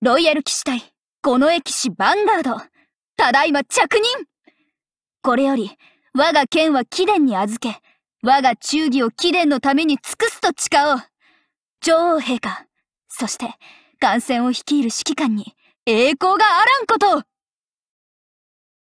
ロイヤル騎士隊、この駅士ヴァンガード。ただいま着任これより、我が剣は貴殿に預け、我が忠義を貴殿のために尽くすと誓おう。女王陛下、そして、艦船を率いる指揮官に栄光があらんことを